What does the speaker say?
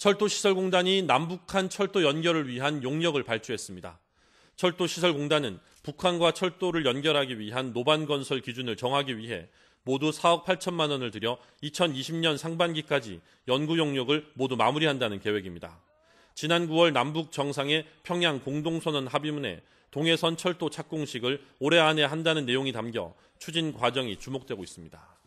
철도시설공단이 남북한 철도 연결을 위한 용역을 발주했습니다. 철도시설공단은 북한과 철도를 연결하기 위한 노반건설 기준을 정하기 위해 모두 4억 8천만 원을 들여 2020년 상반기까지 연구 용역을 모두 마무리한다는 계획입니다. 지난 9월 남북 정상의 평양 공동선언 합의문에 동해선 철도 착공식을 올해 안에 한다는 내용이 담겨 추진 과정이 주목되고 있습니다.